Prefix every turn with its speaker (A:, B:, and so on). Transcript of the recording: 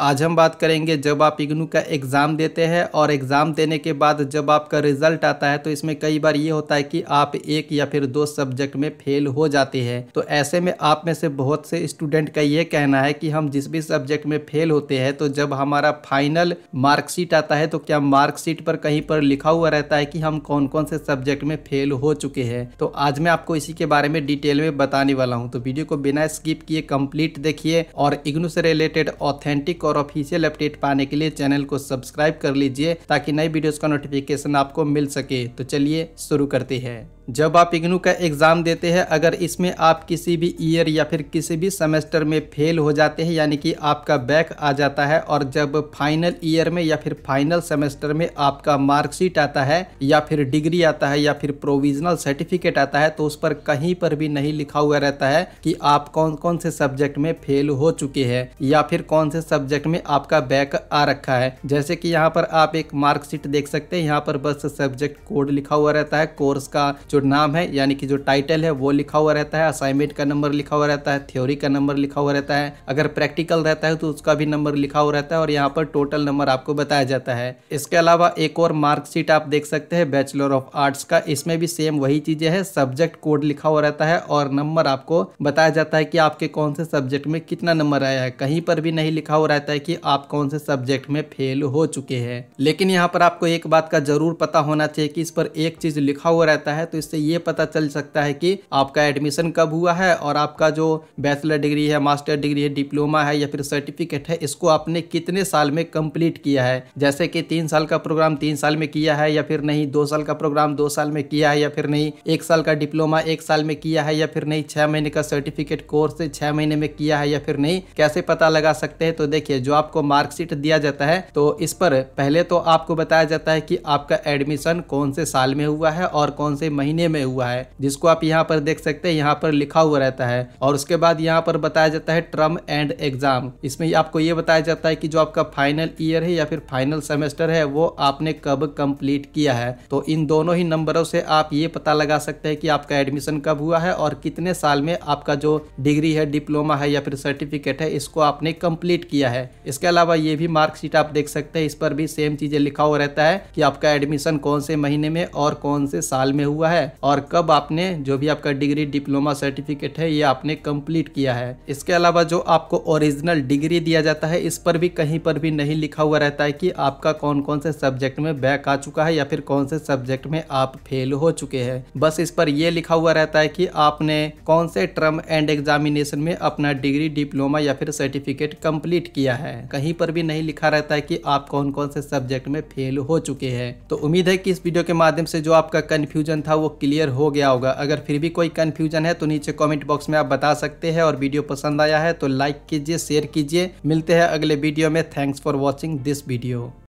A: आज हम बात करेंगे जब आप इग्नू का एग्ज़ाम देते हैं और एग्ज़ाम देने के बाद जब आपका रिजल्ट आता है तो इसमें कई बार ये होता है कि आप एक या फिर दो सब्जेक्ट में फेल हो जाते हैं तो ऐसे में आप में से बहुत से स्टूडेंट का ये कहना है कि हम जिस भी सब्जेक्ट में फेल होते हैं तो जब हमारा फाइनल मार्कशीट आता है तो क्या मार्कशीट पर कहीं पर लिखा हुआ रहता है कि हम कौन कौन से सब्जेक्ट में फेल हो चुके हैं तो आज मैं आपको इसी के बारे में डिटेल में बताने वाला हूँ तो वीडियो को बिना स्किप किए कम्प्लीट देखिए और इग्नू से रिलेटेड ऑथेंटिक और ऑफिशियल अपडेट पाने के लिए चैनल को सब्सक्राइब कर लीजिए ताकि नई वीडियोस का नोटिफिकेशन आपको मिल सके तो चलिए शुरू करते हैं जब आप इग्नू का एग्ज़ाम देते हैं अगर इसमें आप किसी भी ईयर या फिर किसी भी सेमेस्टर में फेल हो जाते हैं यानी कि आपका बैक आ जाता है और जब फाइनल ईयर में या फिर फाइनल सेमेस्टर में आपका मार्कशीट आता है या फिर डिग्री आता है या फिर प्रोविजनल सर्टिफिकेट आता है तो उस पर कहीं पर भी नहीं लिखा हुआ रहता है कि आप कौन कौन से सब्जेक्ट में फेल हो चुके हैं या फिर कौन से सब्जेक्ट सब्जेक्ट में आपका बैक आ रखा है जैसे कि यहाँ पर आप एक मार्कशीट देख सकते हैं यहाँ पर बस सब्जेक्ट कोड लिखा हुआ रहता है कोर्स का जो नाम है यानी कि जो टाइटल है वो लिखा हुआ रहता है असाइनमेंट का नंबर लिखा हुआ रहता है थ्योरी का नंबर लिखा हुआ रहता है अगर प्रैक्टिकल रहता है तो उसका भी नंबर लिखा हुआ रहता है और यहाँ पर टोटल नंबर आपको बताया जाता है इसके अलावा एक और मार्कशीट आप देख सकते हैं बैचलर ऑफ आर्ट्स का इसमें भी सेम वही चीजें है सब्जेक्ट कोड लिखा हुआ रहता है और नंबर आपको बताया जाता है कि आपके कौन से सब्जेक्ट में कितना नंबर आया है कहीं पर भी नहीं लिखा हुआ रहता जाता है कि आप कौन से सब्जेक्ट में फेल हो चुके हैं लेकिन यहाँ पर आपको एक बात का जरूर पता होना चाहिए कि इस पर एक चीज लिखा हुआ रहता है तो इससे ये पता चल सकता है कि आपका एडमिशन कब हुआ है और आपका जो बैचलर डिग्री है मास्टर डिग्री है डिप्लोमा है या फिर सर्टिफिकेट है इसको आपने कितने साल में कम्प्लीट किया है जैसे कि तीन साल का प्रोग्राम तीन साल में किया है या फिर नहीं दो साल का प्रोग्राम दो साल में किया है या फिर नहीं एक साल का डिप्लोमा एक साल में किया है या फिर नहीं छह महीने का सर्टिफिकेट कोर्स छह महीने में किया है या फिर नहीं कैसे पता लगा सकते हैं तो देखिए के जो आपको मार्कशीट दिया जाता है तो इस पर पहले तो आपको बताया जाता है कि आपका एडमिशन कौन से साल में हुआ है और कौन से महीने में हुआ है जिसको आप यहाँ पर देख सकते हैं यहाँ पर लिखा हुआ रहता है और उसके बाद यहाँ पर बताया जाता है ट्रम एंड एग्जाम इसमें आपको ये बताया जाता है कि जो आपका फाइनल ईयर है या फिर फाइनल सेमेस्टर है वो आपने कब कंप्लीट किया है तो इन दोनों ही नंबरों से आप ये पता लगा सकते हैं कि आपका एडमिशन कब हुआ है और कितने साल में आपका जो डिग्री है डिप्लोमा है या फिर सर्टिफिकेट है इसको आपने कंप्लीट किया है है इसके अलावा ये भी मार्कशीट आप देख सकते हैं इस पर भी सेम चीजें लिखा हुआ रहता है कि आपका एडमिशन कौन से महीने में और कौन से साल में हुआ है और कब आपने जो भी आपका डिग्री डिप्लोमा सर्टिफिकेट है ये आपने कम्प्लीट किया है इसके अलावा जो आपको ओरिजिनल डिग्री दिया जाता है इस पर भी कहीं पर भी नहीं लिखा हुआ रहता है की आपका कौन कौन से सब्जेक्ट में बैक आ चुका है या फिर कौन से सब्जेक्ट में आप फेल हो चुके हैं बस इस पर यह लिखा हुआ रहता है की आपने कौन से टर्म एंड एग्जामिनेशन में अपना डिग्री डिप्लोमा या फिर सर्टिफिकेट कंप्लीट किया किया है कहीं पर भी नहीं लिखा रहता है कि आप कौन कौन से सब्जेक्ट में फेल हो चुके हैं तो उम्मीद है कि इस वीडियो के माध्यम से जो आपका कन्फ्यूजन था वो क्लियर हो गया होगा अगर फिर भी कोई कन्फ्यूजन है तो नीचे कॉमेंट बॉक्स में आप बता सकते हैं और वीडियो पसंद आया है तो लाइक कीजिए शेयर कीजिए मिलते हैं अगले वीडियो में thanks for watching this video